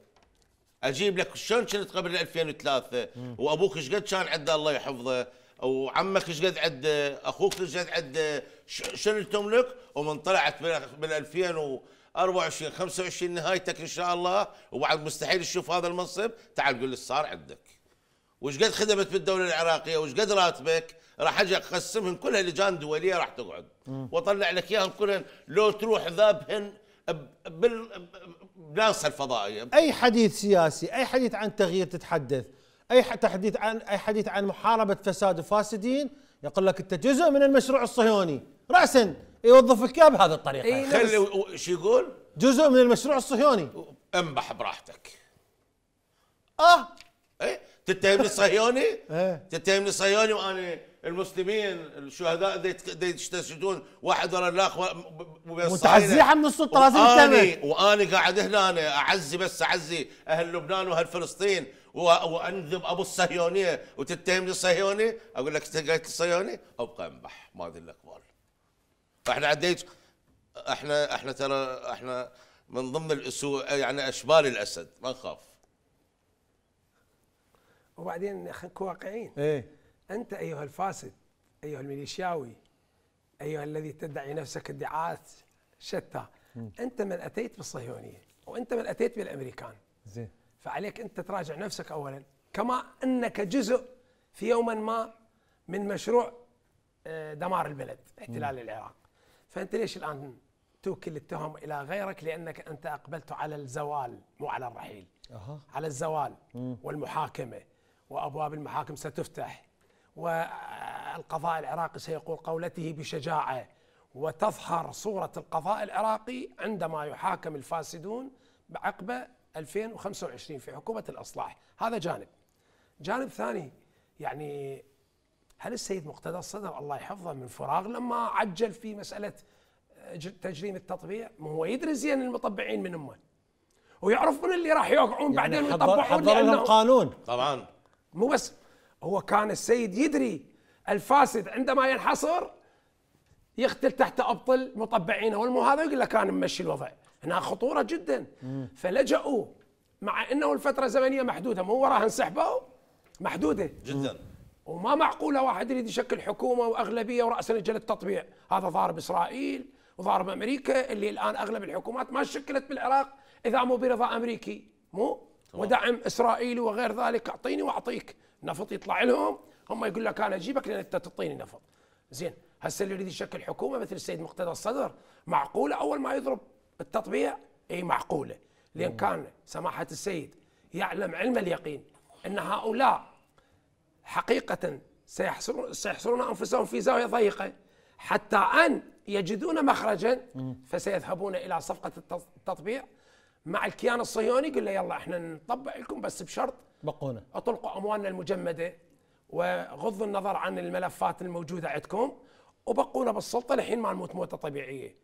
اجيب لك شلون كنت قبل 2003 وابوك ايش قد كان عنده الله يحفظه وعمك ايش قد عنده اخوك ايش قد عنده شنو تملك ومن طلعت بال 2024 25 نهايتك ان شاء الله وبعد مستحيل تشوف هذا المنصب تعال قول لي صار عندك وش قد خدمت بالدوله العراقيه وش قد راتبك راح اجي اقسمهم كلها لجان دوليه راح تقعد واطلع لك اياهم كلهم لو تروح ذابهن بالناس الفضائيه اي حديث سياسي اي حديث عن تغيير تتحدث اي تحديث عن اي حديث عن محاربه فساد وفاسدين يقول لك انت جزء من المشروع الصهيوني راسا يوظفك اياه بهذه الطريقه إيه نعم. خلي شو يقول؟ جزء من المشروع الصهيوني انبح براحتك اه ايه تتهمني صهيوني؟ إيه. تتهمني صهيوني وانا المسلمين الشهداء دي يستشهدون واحد ورا الاخ متعزيحه من السلطه لازم واني واني قاعد هنا أنا اعزي بس اعزي اهل لبنان واهل فلسطين وانذب ابو الصهيونيه وتتهمني الصهيوني اقول لك انت قلت الصهيوني ابقى انبح ما ادري الاقبال فاحنا عديت احنا احنا ترى احنا من ضمن الاسوء يعني اشبال الاسد ما نخاف وبعدين خلينا واقعيين ايه أنت أيها الفاسد أيها الميليشياوي أيها الذي تدعي نفسك ادعاءات شتى أنت من أتيت بالصهيونية وأنت من أتيت بالأمريكان زين فعليك أنت تراجع نفسك أولا كما أنك جزء في يوما ما من مشروع آه، دمار البلد احتلال العراق فأنت ليش الآن توكل التهم إلى غيرك لأنك أنت أقبلت على الزوال مو على الرحيل أه. على الزوال والمحاكمة وأبواب المحاكم ستفتح والقضاء العراقي سيقول قولته بشجاعه وتظهر صوره القضاء العراقي عندما يحاكم الفاسدون بعقبة 2025 في حكومه الاصلاح، هذا جانب. جانب ثاني يعني هل السيد مقتدى الصدر الله يحفظه من فراغ لما عجل في مساله آه، تجريم التطبيع؟ ما هو يدري يعني زين المطبعين من امه. ويعرف من اللي راح يوقعون يعني بعدين ويطبعون لأنه القانون قانون طبعا مو بس هو كان السيد يدري الفاسد عندما ينحصر يختل تحت ابطل مطبعين هو هذا يقول لك انا ممشي الوضع هنا خطوره جدا فلجأوا مع انه الفتره الزمنيه محدوده مو وراها انسحبوا محدوده جدا وما معقوله واحد يريد يشكل حكومه واغلبيه وراس يجي التطبيع هذا ضارب اسرائيل وضارب امريكا اللي الان اغلب الحكومات ما شكلت بالعراق اذا مو برضا امريكي مو ودعم اسرائيلي وغير ذلك اعطيني واعطيك نفط يطلع لهم هم يقول لك انا اجيبك لان انت تعطيني نفط زين هسه اللي يريد يشكل حكومه مثل السيد مقتدى الصدر معقوله اول ما يضرب التطبيع اي معقوله لان كان سماحه السيد يعلم علم اليقين ان هؤلاء حقيقه سيحصرون سيحصرون انفسهم في زاويه ضيقه حتى ان يجدون مخرجا فسيذهبون الى صفقه التطبيع مع الكيان الصهيوني يقول له يلا احنا نطبع لكم بس بشرط بقونا اطلقوا اموالنا المجمده وغض النظر عن الملفات الموجوده عندكم وبقونا بالسلطه لحين ما نموت موته طبيعيه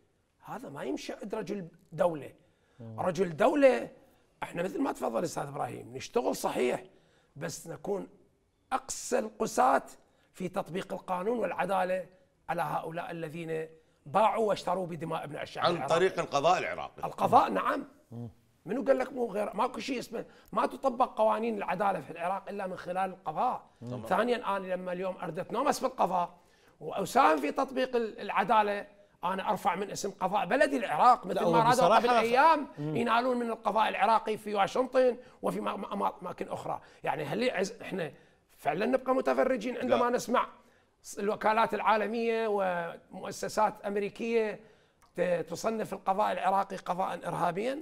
هذا ما يمشي عند رجل دوله مم. رجل دوله احنا مثل ما تفضل استاذ ابراهيم نشتغل صحيح بس نكون اقسى القساة في تطبيق القانون والعداله على هؤلاء الذين باعوا واشتروا بدماء ابن الشعب عن العراقي. طريق القضاء العراقي القضاء نعم مم. منو قال لك مو غير ماكو شيء اسمه ما تطبق قوانين العداله في العراق الا من خلال القضاء طبعا. ثانيا انا لما اليوم اردت نومس في القضاء واساهم في تطبيق العداله انا ارفع من اسم قضاء بلدي العراق مثل ما رادوا قبل ايام ينالون من القضاء العراقي في واشنطن وفي اماكن اخرى يعني هل احنا فعلا نبقى متفرجين عندما لا. نسمع الوكالات العالميه ومؤسسات امريكيه تصنف القضاء العراقي قضاء ارهابيا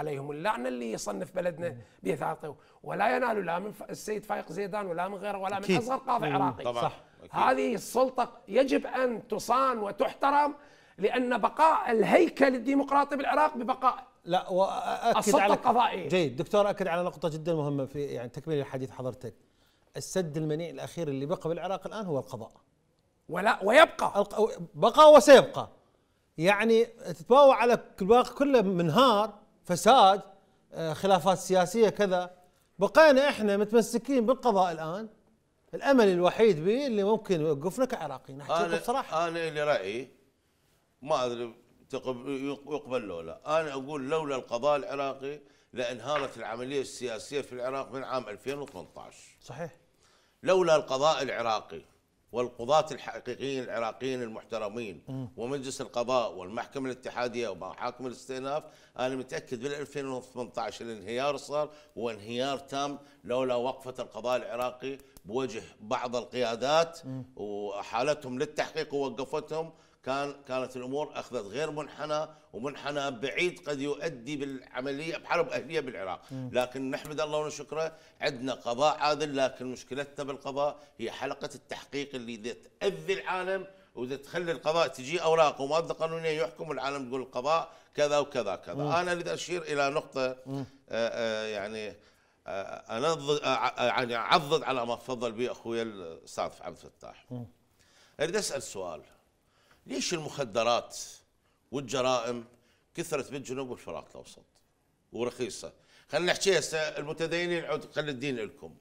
عليهم اللعنه اللي يصنف بلدنا بيثاقه ولا ينال لا من السيد فايق زيدان ولا من غيره ولا من اصغر قاضي عراقي طبعا. صح أكيد. هذه السلطه يجب ان تصان وتحترم لان بقاء الهيكل الديمقراطي بالعراق ببقاء لا واكد السلطه على القضائيه جيد دكتور اكد على نقطه جدا مهمه في يعني تكمله الحديث حضرتك السد المنيع الاخير اللي بقى بالعراق الان هو القضاء ولا ويبقى بقى وسيبقى يعني تتباوع على الباقي كله منهار فساد آه، خلافات سياسيه كذا بقينا احنا متمسكين بالقضاء الان الامل الوحيد به اللي ممكن يوقفنا كعراقيين احكي بصراحه انا اللي رايي ما ادري يقبل لولا انا اقول لولا القضاء العراقي لانهارت العمليه السياسيه في العراق من عام 2018 صحيح لولا القضاء العراقي والقضاة الحقيقيين العراقيين المحترمين ومجلس القضاء والمحكمة الاتحادية ومحاكم الاستئناف أنا متأكد بال 2018 الانهيار صار وانهيار تام لولا وقفة القضاء العراقي بوجه بعض القيادات وحالتهم للتحقيق ووقفتهم كان كانت الامور اخذت غير منحنى ومنحنى بعيد قد يؤدي بالعمليه بحرب اهليه بالعراق، لكن نحمد الله ونشكره عندنا قضاء عادل لكن مشكلتنا بالقضاء هي حلقه التحقيق اللي تاذي العالم واذا تخلي القضاء تجي اوراق وماده قانونيه يحكم العالم تقول القضاء كذا وكذا كذا، مم. انا اريد اشير الى نقطه آه، آه، يعني آه، انا يعني اعضد على ما تفضل به اخوي الاستاذ عبد الفتاح. اريد اسال سؤال ليش المخدرات والجرائم كثرت بالجنوب والشرق الاوسط ورخيصه خلينا نحكي هسه المتدينين عود قل الدين لكم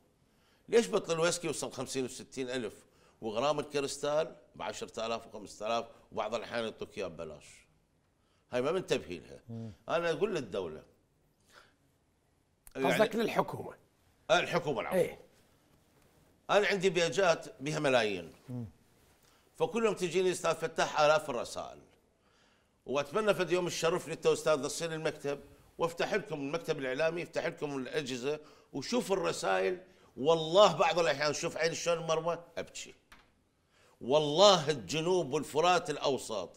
ليش بطل الويسكي وصل 50 و 60 الف وغرام الكريستال ب 10000 و5000 وبعض الاحيان يعطوك اياه ببلاش هاي ما منتبهين لها انا اقول للدوله قصدك يعني للحكومه الحكومه العفو ايه؟ انا عندي بيجات بها ملايين مم. فكل يوم تجيني استاذ فتاح الاف الرسائل واتمنى في اليوم الشرف لي استاذ تصير المكتب وافتح لكم المكتب الاعلامي افتح لكم الاجهزه وشوف الرسائل والله بعض الاحيان شوف عين شلون مرمى ابكي والله الجنوب والفرات الاوسط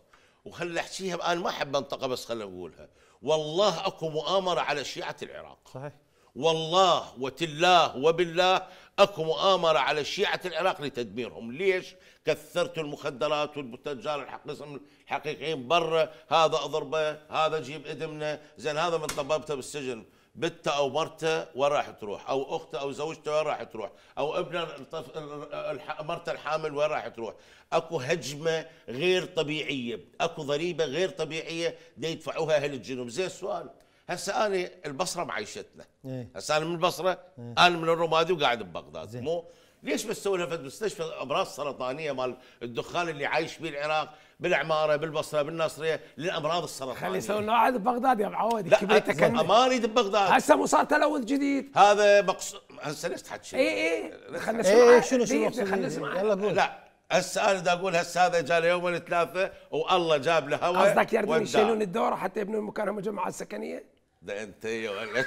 وخلي احكيها انا ما احب منطقه بس خلي اقولها والله اكو مؤامره على شيعه العراق صحيح والله وتلاه وبالله اكو مؤامره على الشيعه العراق لتدميرهم، ليش؟ كثرتوا المخدرات والتجار الحقيقيين برا، هذا اضربه، هذا جيب ادمنا، زين هذا من طببته بالسجن، بته او مرته وين راح تروح؟ او اخته او زوجته وين راح تروح؟ او ابنه مرته الحامل وين راح تروح؟ اكو هجمه غير طبيعيه، اكو ضريبه غير طبيعيه يدفعوها اهل الجنوب، زين سؤال هسه انا البصره معيشتنا إيه. هسه انا من البصره إيه. انا من الرمادي وقاعد ببغداد زي. مو ليش بس سوي لها مستشفى امراض سرطانيه مال الدخان اللي عايش به العراق بالعماره بالبصره بالناصريه للامراض السرطانيه خلي يسوي لنا واحد ببغداد يا معود كبريتك لا ما اريد ببغداد هسه مو صار تلوث جديد هذا مقصود هسه ليش تحكي اي اي خلي نسمع إيه، شنو شنو خلي نسمع يلا قول لا هسه انا دا اقول هسه هذا جاء يوم الثلاثاء والله جاب له هواء قصدك يردون يشيلون الدوره حتى يبنون مكانهم الجمعه السكنيه؟ ده انت يا ولد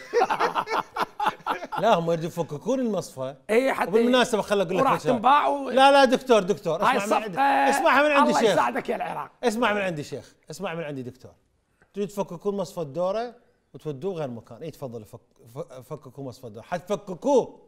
[laughs] لا هم يريدوا يفككون المصفى اي حتى وبالمناسبه خل اقول لك تنباع و... لا لا دكتور دكتور اسمع من عندي اسمع من عندي الله شيخ الله يساعدك يا العراق اسمع من عندي شيخ اسمع من عندي دكتور تريد تفككون مصفى الدوره وتودوه غير مكان اي تفضل فك... فككوا مصفى الدوره حتفككوه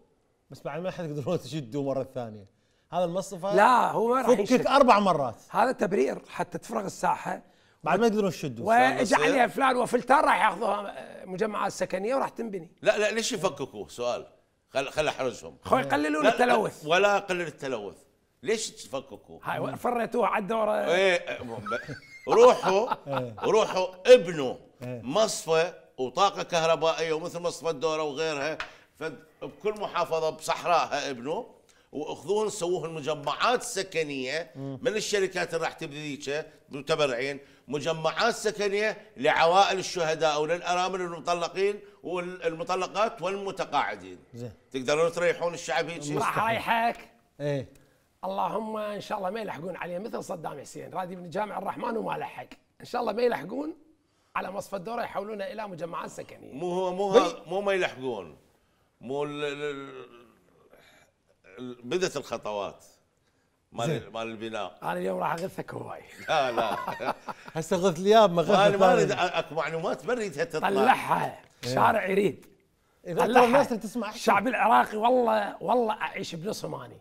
بس بعد ما حتقدرون تشدوه مره ثانيه هذا المصفى لا هو ما راح فكك اربع مرات هذا تبرير حتى تفرغ الساحه بعد ما يقدرون يشدوا عليها فلان وفلتان راح ياخذوها آه، مجمعات سكنيه وراح تنبني لا لا ليش يفككوه سؤال خل خل احرزهم خل آه. قللوا التلوث ولا قلل التلوث ليش تفككوا؟ هاي فريتوها على الدوره ايه روحوا [laughs] روحوا ابنوا إيه. مصفى وطاقه كهربائيه ومثل مصفى الدوره وغيرها فبكل محافظه بصحراءها ابنوا واخذوهن سووهن مجمعات سكنيه من الشركات اللي راح تبني ذيك متبرعين مجمعات سكنيه لعوائل الشهداء وللارامل المطلقين والمطلقات والمتقاعدين زين تقدرون تريحون الشعب هيك الله رايحك ايه اللهم ان شاء الله ما يلحقون عليه مثل صدام حسين رادي من جامع الرحمن وما لحق ان شاء الله ما يلحقون على مصفى الدوره يحولونه الى مجمعات سكنيه مو هو مو مو ما يلحقون مو بدت الخطوات مال مال البناء انا اليوم راح اغثك هواي لا لا [laughs] هسه غث لي ما غث انا ما اريد اكو معلومات ما اريدها تطلع طلعها إيه. شارع يريد اذا الناس تسمع الشعب العراقي والله والله اعيش بنصهم اني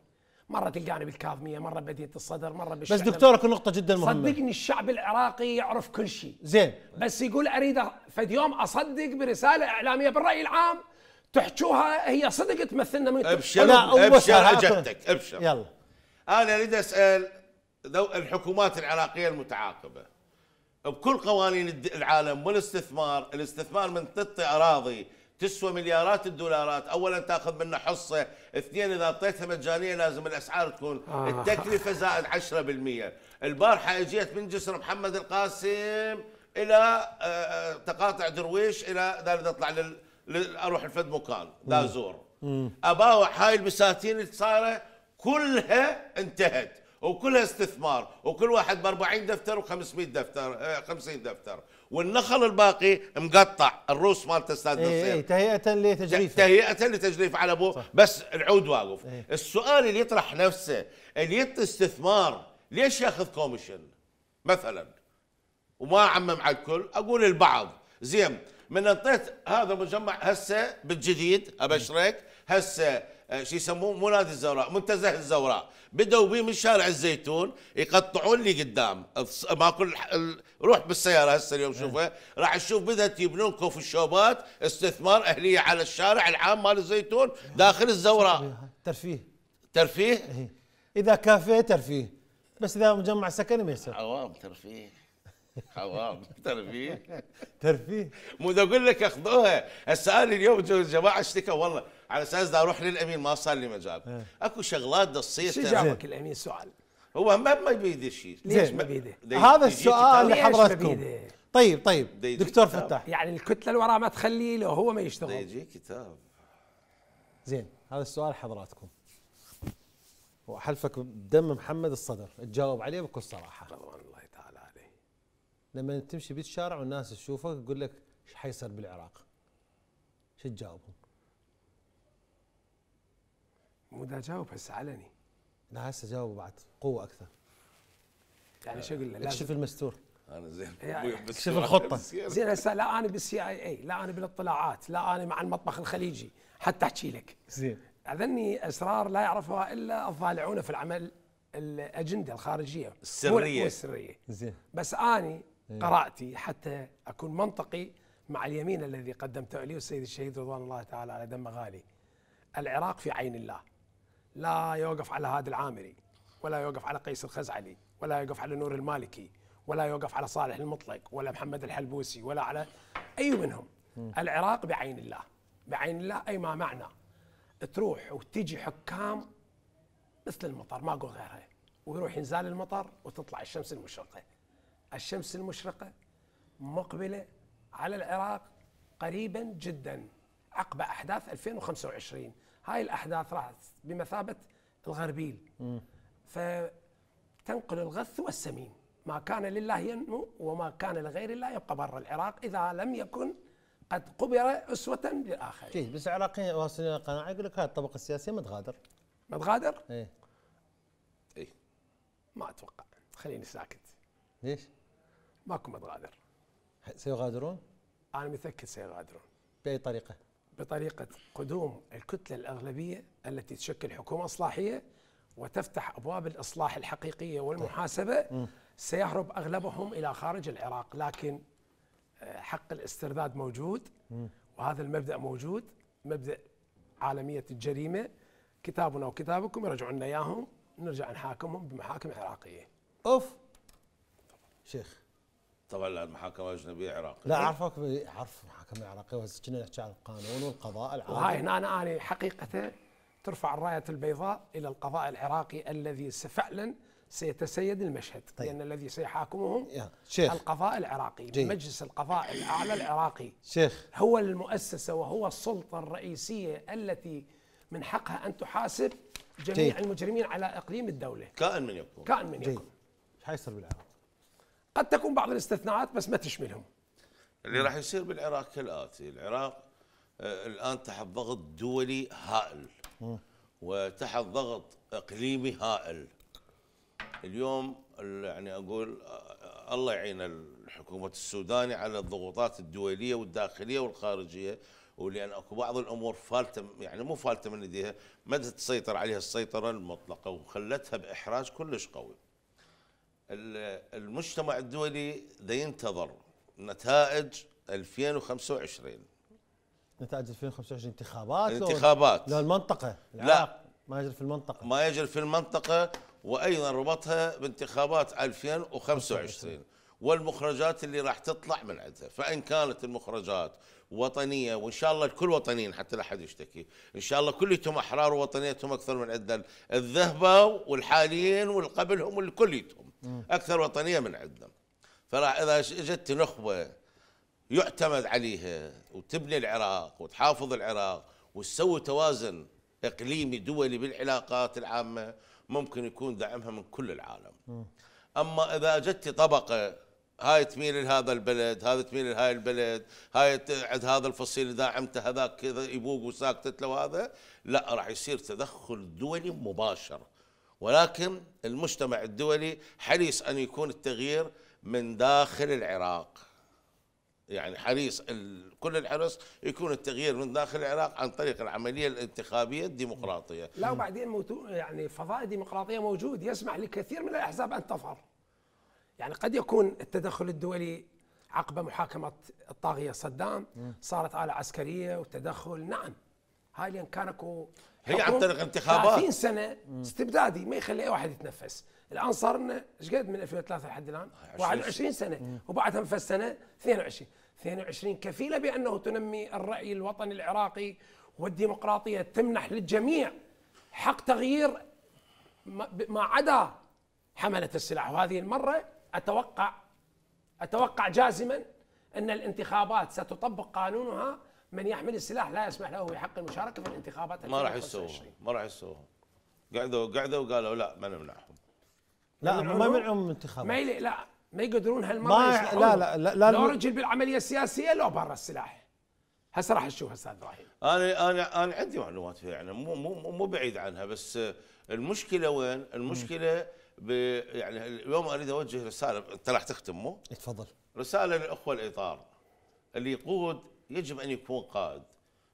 مره تلقاني بالكاظميه مره بديت الصدر مره بالشعر بس دكتور اكو نقطه جدا مهمه صدقني الشعب العراقي يعرف كل شيء زين بس يقول اريد فد يوم اصدق برساله اعلاميه بالراي العام تحجوها هي صدق تمثلنا من ابشر ابشر اجبتك ابشر يلا انا اريد اسال الحكومات العراقيه المتعاقبه بكل قوانين العالم والاستثمار الاستثمار من تطي اراضي تسوى مليارات الدولارات اولا تاخذ منها حصه اثنين اذا اعطيتها مجانيه لازم الاسعار تكون آه. التكلفه زائد 10% البارحه اجيت من جسر محمد القاسم الى آه، آه، تقاطع درويش الى ذلك تطلع لل اروح لفد مكان لا زور اباوع هاي البساتين اللي صايره كلها انتهت وكلها استثمار وكل واحد ب 40 دفتر و500 دفتر 50 آه، دفتر والنخل الباقي مقطع الروس مالته استاذ إيه، نصير اي تهيئه لتجريف تهيئه لتجريف على ابوه بس العود واقف إيه. السؤال اللي يطرح نفسه اللي يط استثمار ليش ياخذ كوميشن مثلا وما اعمم على الكل اقول البعض زين من انطيت هذا مجمع هسه بالجديد ابشرك هسه آه، شو يسموه مو نادي الزوراء منتزه الزوراء بدوا بي من شارع الزيتون يقطعون لي قدام ما كل روح بالسياره هسه اليوم إيه. شوفها راح تشوف بدات يبنون كوف الشوبات استثمار اهليه على الشارع العام مال الزيتون داخل الزوراء ترفيه ترفيه إيه. اذا كافيه ترفيه بس اذا مجمع سكني ما يصير عوام ترفيه خلاص ترفيه ترفيه مو ده اقول لك اخذوها السؤال اليوم الجماعه اشتكى والله على اساس ده اروح للامين ما صار لي مجال إيه. اكو شغلات ده تصير شو جابك الامين سؤال هو ما ما بيده شيء ليش ما بيده؟ هذا السؤال لحضرتكم طيب طيب دكتور فتاح يعني الكتله اللي وراه ما تخليه لو هو ما يشتغل يجي كتاب زين هذا السؤال حضراتكم وحلفك بدم محمد الصدر تجاوب عليه بكل صراحه لما تمشي بالشارع والناس تشوفك يقول لك ايش حيصير بالعراق؟ شو تجاوبهم؟ مو دا جاوب هسه علني لا هسه جاوب بعد قوه اكثر يعني شو اقول لك؟ اكشف المستور انا زين اكشف الخطه زين هسه لا انا بالسي اي اي لا انا بالاطلاعات لا انا مع المطبخ الخليجي حتى احكي لك زين اذني اسرار لا يعرفها الا الضالعون في العمل الاجنده الخارجيه السريه السريه زين بس اني إيه. قراءتي حتى اكون منطقي مع اليمين الذي قدمته لي السيد الشهيد رضوان الله تعالى على دم غالي العراق في عين الله لا يوقف على هادي العامري ولا يوقف على قيس الخزعلي ولا يوقف على نور المالكي ولا يوقف على صالح المطلق ولا محمد الحلبوسي ولا على اي منهم العراق بعين الله بعين الله اي ما معنى تروح وتجي حكام مثل المطر ماكو غيرها ويروح ينزال المطر وتطلع الشمس المشرقه الشمس المشرقة مقبلة على العراق قريبا جدا عقب أحداث 2025 هاي الأحداث راح بمثابة الغربيل فتنقل الغث والسمين ما كان لله ينمو وما كان لغير الله يبقى برا العراق إذا لم يكن قد قبر أسوة للآخرين كيف بس العراقيين واصلين القناعة يقول لك هاي الطبقة السياسية ما تغادر ما تغادر؟ إيه إيه ما أتوقع خليني ساكت ليش؟ ماكو متغادر سيغادرون؟ انا متاكد سيغادرون باي طريقه؟ بطريقه قدوم الكتله الاغلبيه التي تشكل حكومه اصلاحيه وتفتح ابواب الاصلاح الحقيقيه والمحاسبه طيب. سيهرب اغلبهم الى خارج العراق لكن آه، حق الاسترداد موجود وهذا المبدا موجود مبدا عالميه الجريمه كتابنا وكتابكم يرجعوا لنا اياهم نرجع نحاكمهم بمحاكم عراقيه اوف شيخ طبعا المحاكمه الاجنبيه عراقيه لا اعرفك اعرف المحاكمه العراقيه بس كنا نحكي عن القانون والقضاء العراقي وهاي هنا انا اني حقيقه ترفع الرايه البيضاء الى القضاء العراقي الذي فعلا سيتسيد المشهد طيب. لان الذي سيحاكمهم شيخ. القضاء العراقي جيد. مجلس القضاء الاعلى العراقي شيخ هو المؤسسه وهو السلطه الرئيسيه التي من حقها ان تحاسب جميع جيد. المجرمين على اقليم الدوله كائن من يكون كائن من يكون ايش حيصير بالعراق قد تكون بعض الاستثناءات بس ما تشملهم اللي راح يصير بالعراق كالاتي العراق آه، الان تحت ضغط دولي هائل وتحت ضغط اقليمي هائل اليوم يعني اقول آه، الله يعين الحكومه السوداني على الضغوطات الدوليه والداخليه والخارجيه ولان اكو بعض الامور فالته يعني مو فالته من ايديها ما تسيطر عليها السيطره المطلقه وخلتها باحراج كلش قوي. المجتمع الدولي ده ينتظر نتائج 2025 نتائج 2025 انتخابات انتخابات لو المنطقة لا ما يجري في المنطقة ما يجري في المنطقة وأيضا ربطها بانتخابات 2025 والمخرجات اللي راح تطلع من عندها فإن كانت المخرجات وطنيه وان شاء الله الكل وطنيين حتى لا احد يشتكي ان شاء الله كليتهم احرار ووطنيتهم اكثر من عندنا الذهبه والحاليين والقبلهم والكليتهم اكثر وطنيه من عندنا فراح اذا جت نخبه يعتمد عليها وتبني العراق وتحافظ العراق وتسوي توازن اقليمي دولي بالعلاقات العامه ممكن يكون دعمها من كل العالم اما اذا جت طبقه هاي تميل لهذا البلد هذا تميل لهاي البلد هاي عند هذا الفصيل داعمته هذاك كذا يبوق وساكتت له هذا لا راح يصير تدخل دولي مباشر ولكن المجتمع الدولي حريص أن يكون التغيير من داخل العراق يعني حريص كل الحرص يكون التغيير من داخل العراق عن طريق العمليه الانتخابيه الديمقراطيه. لا وبعدين يعني فضاء ديمقراطيه موجود يسمح لكثير من الاحزاب ان تظهر. يعني قد يكون التدخل الدولي عقب محاكمه الطاغيه صدام صارت اله عسكريه وتدخل نعم هاي لان كان اكو هي عن طريق انتخابات 30 سنه استبدادي ما يخلي اي واحد يتنفس الان صار لنا ايش قد من 2003 لحد الان 21 آه، سنه وبعدها نفس سنه 22 22 كفيله بانه تنمي الراي الوطني العراقي والديمقراطيه تمنح للجميع حق تغيير ما عدا حمله السلاح وهذه المره اتوقع اتوقع جازما ان الانتخابات ستطبق قانونها من يحمل السلاح لا يسمح له بحق المشاركه في الانتخابات ما راح يسووها ما راح يسووها قعدوا قعدوا وقالوا لا ما نمنعهم لا ما منعهم من الانتخابات ما لا ما يقدرون هالمره ما لا لا لا, لا لو رجل بالعمليه السياسيه لو برا السلاح هسه راح نشوف استاذ ابراهيم انا انا انا عندي معلومات فيها يعني مو مو مو بعيد عنها بس المشكله وين؟ المشكله ب يعني اليوم اريد اوجه رساله انت راح تختم مو؟ تفضل رساله للاخوه الاطار اللي يقود يجب أن يكون قائد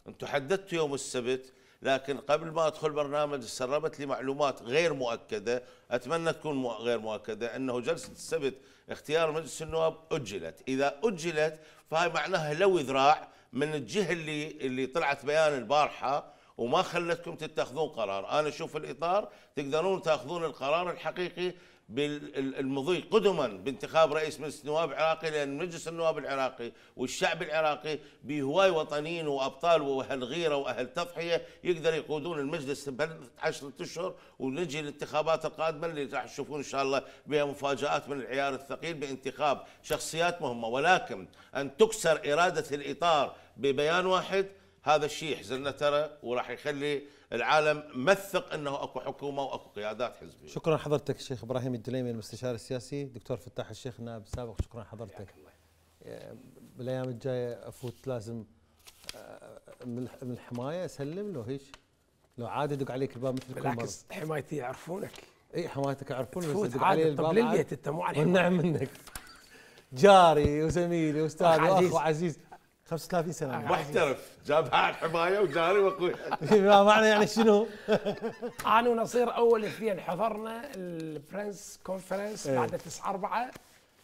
أنتم حددتوا يوم السبت لكن قبل ما أدخل برنامج سربت لي معلومات غير مؤكدة أتمنى تكون غير مؤكدة أنه جلسة السبت اختيار مجلس النواب أجلت إذا أجلت فهي معناها لو ذراع من الجهة اللي, اللي طلعت بيان البارحة وما خلتكم تتخذون قرار أنا أشوف الإطار تقدرون تأخذون القرار الحقيقي بالمضي قدما بانتخاب رئيس مجلس نواب عراقي لان مجلس النواب العراقي والشعب العراقي بهواي وطنيين وابطال واهل غيره واهل تضحيه يقدر يقودون المجلس ب 10 اشهر ونجي الانتخابات القادمه اللي راح تشوفون ان شاء الله بها مفاجات من العيار الثقيل بانتخاب شخصيات مهمه ولكن ان تكسر اراده الاطار ببيان واحد هذا الشيء يحزننا ترى وراح يخلي العالم مثق انه اكو حكومه واكو قيادات حزبيه شكرا حضرتك الشيخ ابراهيم الدليمي المستشار السياسي دكتور فتاح الشيخ نائب سابق شكرا حضرتك بالايام الجايه افوت لازم آه، من الحمايه اسلم له هيك لو عادي ادق عليك الباب مثل كل مره بالعكس حمايتي يعرفونك اي حمايتك يعرفون بس ادق علي الباب طب للبيت انت مو على الحمايه والنعم منك جاري وزميلي واستاذي واخ وعزيز 35 سنه آه، محترف جاب هاك حمايه وجاري وقوي [laughs] ما معنى يعني شنو؟ [laughs] انا ونصير اول اثنين حضرنا البرنس كونفرنس إيه. بعد 9 4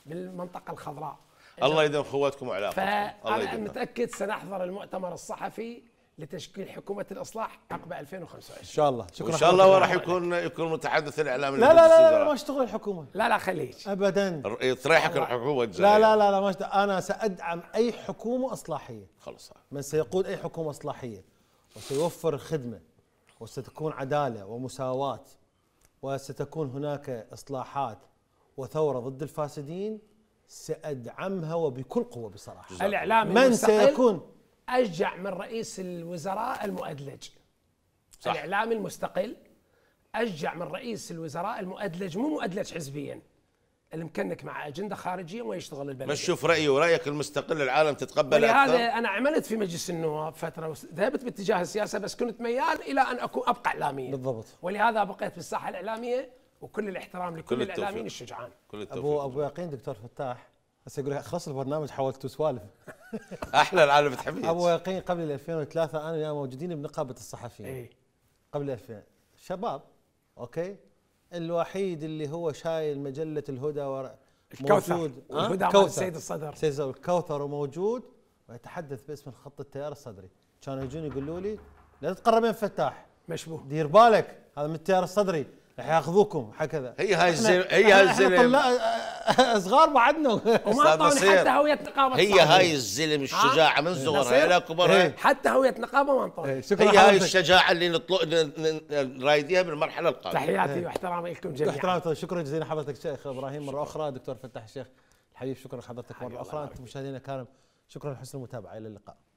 بالمنطقه الخضراء الله يدوم خواتكم وعلاقاتكم فانا متاكد سنحضر المؤتمر الصحفي لتشكيل حكومه الاصلاح عقب 2025 ان شاء الله شكرا ان شاء الله وراح يكون يكون متحدث الاعلام لا لا لا, لا, لا ما اشتغل الحكومه لا لا خليك ابدا إيه، تريحك الحكومه لا لا لا, لا ما انا سادعم اي حكومه اصلاحيه خلص من سيقود اي حكومه اصلاحيه وسيوفر الخدمه وستكون عداله ومساواه وستكون هناك اصلاحات وثوره ضد الفاسدين سادعمها وبكل قوه بصراحه الاعلام من سيكون اشجع من رئيس الوزراء المؤدلج صح. الاعلامي المستقل اشجع من رئيس الوزراء المؤدلج مو مؤدلج حزبيا المكنك مع اجنده خارجيه ويشتغل البلد بس شوف رايي ورايك المستقل العالم تتقبله اكثر هذا انا عملت في مجلس النواب فتره ذهبت باتجاه السياسه بس كنت ميال الى ان اكون ابقى اعلاميا بالضبط ولهذا بقيت في الساحه الاعلاميه وكل الاحترام لكل كل الاعلاميين الشجعان كل التوفيق. ابو ابو يقين دكتور فتاح بس يقول لك خلص البرنامج حولتوا سوالف [laughs] احلى العالم بتحبيه ابو يقين قبل 2003 انا وياه موجودين بنقابه الصحفيين إيه. قبل 2000 شباب اوكي الوحيد اللي هو شايل مجله الهدى ورا الكوثر موجود الهدى أه؟ كوثر سيد الصدر سيد الكوثر وموجود ويتحدث باسم خط التيار الصدري كانوا يجون يقولوا لي لا تقرب من فتاح مشبوه دير بالك هذا من التيار الصدري رح ياخذوكم هكذا هي هاي الزلمه هي هاي الزلمه صغار بعدنا وما اعطوني حتى هويه نقابه هي هاي الزلمه الشجاعه من صغرها الى كبرها حتى هويه نقابه ما اعطوني إيه، هي هاي الشجاعه اللي نطلق رايديها بالمرحله القادمه تحياتي إيه. واحترامي لكم جميعا احترامي شكرا جزيلا حضرتك شيخ ابراهيم مره اخرى دكتور فتح الشيخ الحبيب شكرا لحضرتك مره اخرى انتم مشاهدينا الكرام شكرا لحسن المتابعه الى اللقاء